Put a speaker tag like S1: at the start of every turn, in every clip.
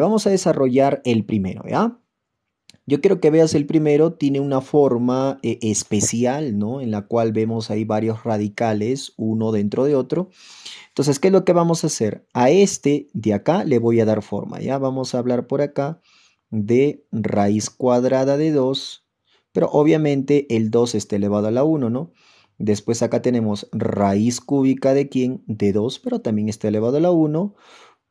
S1: vamos a desarrollar el primero, ¿ya? Yo quiero que veas el primero, tiene una forma eh, especial, ¿no? En la cual vemos ahí varios radicales, uno dentro de otro. Entonces, ¿qué es lo que vamos a hacer? A este de acá le voy a dar forma, ¿ya? Vamos a hablar por acá de raíz cuadrada de 2, pero obviamente el 2 está elevado a la 1, ¿no? Después acá tenemos raíz cúbica de quién? De 2, pero también está elevado a la 1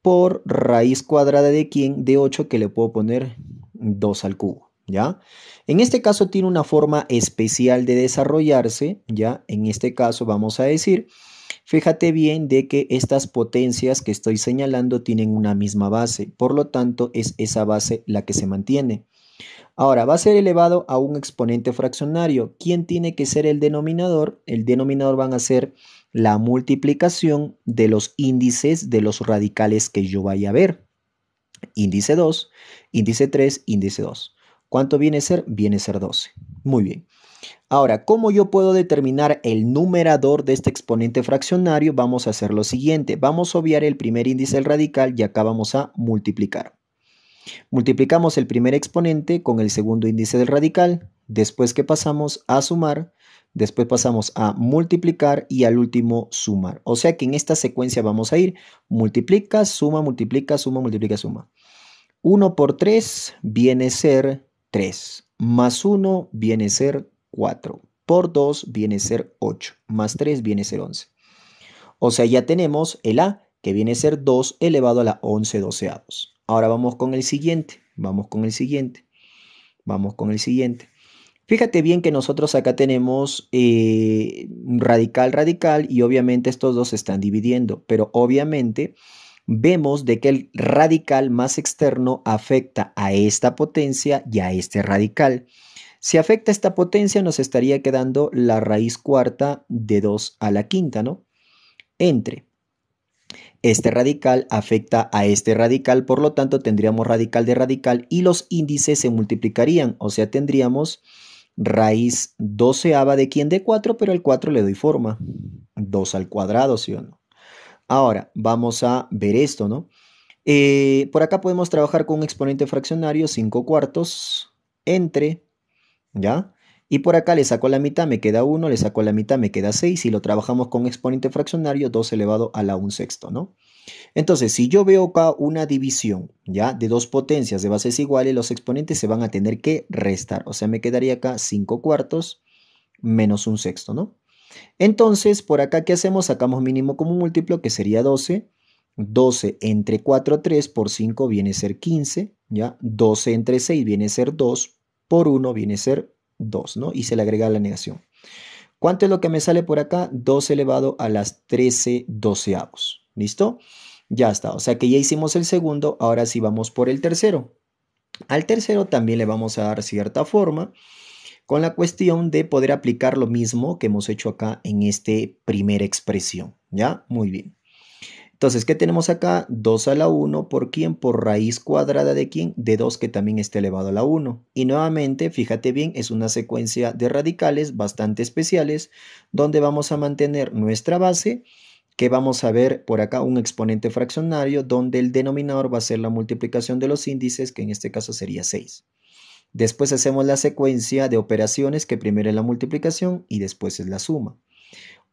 S1: por raíz cuadrada de quién? De 8 que le puedo poner 2 al cubo, ¿ya? En este caso tiene una forma especial de desarrollarse, ¿ya? En este caso vamos a decir, fíjate bien de que estas potencias que estoy señalando tienen una misma base, por lo tanto es esa base la que se mantiene. Ahora, va a ser elevado a un exponente fraccionario. ¿Quién tiene que ser el denominador? El denominador van a ser la multiplicación de los índices de los radicales que yo vaya a ver. Índice 2, índice 3, índice 2. ¿Cuánto viene a ser? Viene a ser 12. Muy bien. Ahora, ¿cómo yo puedo determinar el numerador de este exponente fraccionario? Vamos a hacer lo siguiente. Vamos a obviar el primer índice del radical y acá vamos a multiplicar. Multiplicamos el primer exponente con el segundo índice del radical, después que pasamos a sumar, después pasamos a multiplicar y al último sumar. O sea que en esta secuencia vamos a ir multiplica, suma, multiplica, suma, multiplica, suma. 1 por 3 viene a ser 3, más 1 viene a ser 4, por 2 viene a ser 8, más 3 viene a ser 11. O sea, ya tenemos el A que viene a ser 2 elevado a la 11 doceavos. Ahora vamos con el siguiente, vamos con el siguiente, vamos con el siguiente. Fíjate bien que nosotros acá tenemos eh, radical, radical y obviamente estos dos se están dividiendo, pero obviamente vemos de que el radical más externo afecta a esta potencia y a este radical. Si afecta esta potencia nos estaría quedando la raíz cuarta de 2 a la quinta, ¿no? Entre este radical afecta a este radical, por lo tanto tendríamos radical de radical y los índices se multiplicarían, o sea, tendríamos raíz doceava de quién de 4, pero el 4 le doy forma, 2 al cuadrado, ¿sí o no? Ahora, vamos a ver esto, ¿no? Eh, por acá podemos trabajar con un exponente fraccionario, 5 cuartos, entre, ¿ya? Y por acá le saco la mitad, me queda 1, le saco la mitad, me queda 6. Y lo trabajamos con exponente fraccionario, 2 elevado a la 1 sexto, ¿no? Entonces, si yo veo acá una división, ¿ya? De dos potencias de bases iguales, los exponentes se van a tener que restar. O sea, me quedaría acá 5 cuartos menos 1 sexto, ¿no? Entonces, por acá, ¿qué hacemos? Sacamos mínimo común múltiplo, que sería 12. 12 entre 4, 3 por 5 viene a ser 15, ¿ya? 12 entre 6 viene a ser 2, por 1 viene a ser 2, ¿no? Y se le agrega la negación. ¿Cuánto es lo que me sale por acá? 2 elevado a las 13 doceavos. ¿Listo? Ya está. O sea que ya hicimos el segundo, ahora sí vamos por el tercero. Al tercero también le vamos a dar cierta forma con la cuestión de poder aplicar lo mismo que hemos hecho acá en esta primera expresión. ¿Ya? Muy bien. Entonces, ¿qué tenemos acá? 2 a la 1 por quién? Por raíz cuadrada de quién? De 2 que también está elevado a la 1. Y nuevamente, fíjate bien, es una secuencia de radicales bastante especiales donde vamos a mantener nuestra base que vamos a ver por acá un exponente fraccionario donde el denominador va a ser la multiplicación de los índices, que en este caso sería 6. Después hacemos la secuencia de operaciones, que primero es la multiplicación y después es la suma.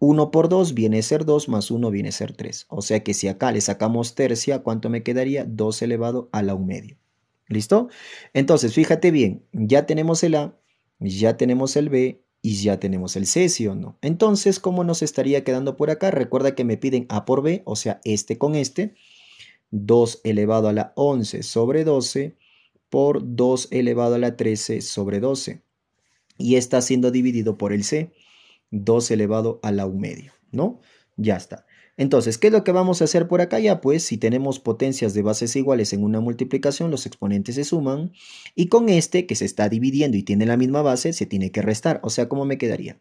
S1: 1 por 2 viene a ser 2 más 1 viene a ser 3. O sea que si acá le sacamos tercia, ¿cuánto me quedaría? 2 elevado a la 1 medio. ¿Listo? Entonces, fíjate bien, ya tenemos el A, ya tenemos el B y ya tenemos el C, ¿sí o no? Entonces, ¿cómo nos estaría quedando por acá? Recuerda que me piden A por B, o sea, este con este. 2 elevado a la 11 sobre 12 por 2 elevado a la 13 sobre 12. Y está siendo dividido por el C. 2 elevado a la 1 medio, ¿no? Ya está. Entonces, ¿qué es lo que vamos a hacer por acá? Ya pues, si tenemos potencias de bases iguales en una multiplicación, los exponentes se suman y con este, que se está dividiendo y tiene la misma base, se tiene que restar. O sea, ¿cómo me quedaría?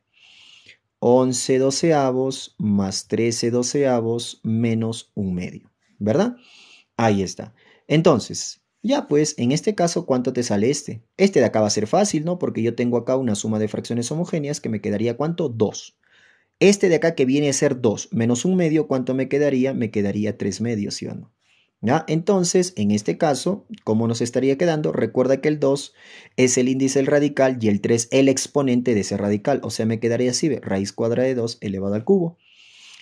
S1: 11 doceavos más 13 doceavos menos 1 medio, ¿verdad? Ahí está. Entonces, ya, pues, en este caso, ¿cuánto te sale este? Este de acá va a ser fácil, ¿no? Porque yo tengo acá una suma de fracciones homogéneas que me quedaría ¿cuánto? 2. Este de acá que viene a ser 2 menos un medio, ¿cuánto me quedaría? Me quedaría 3 medios, ¿sí o no? ¿Ya? Entonces, en este caso, ¿cómo nos estaría quedando? Recuerda que el 2 es el índice del radical y el 3 el exponente de ese radical. O sea, me quedaría así, raíz cuadrada de 2 elevado al cubo.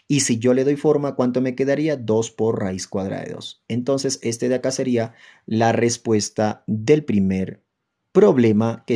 S1: Y si yo le doy forma, ¿cuánto me quedaría? 2 por raíz cuadrada de 2. Entonces, este de acá sería la respuesta del primer problema que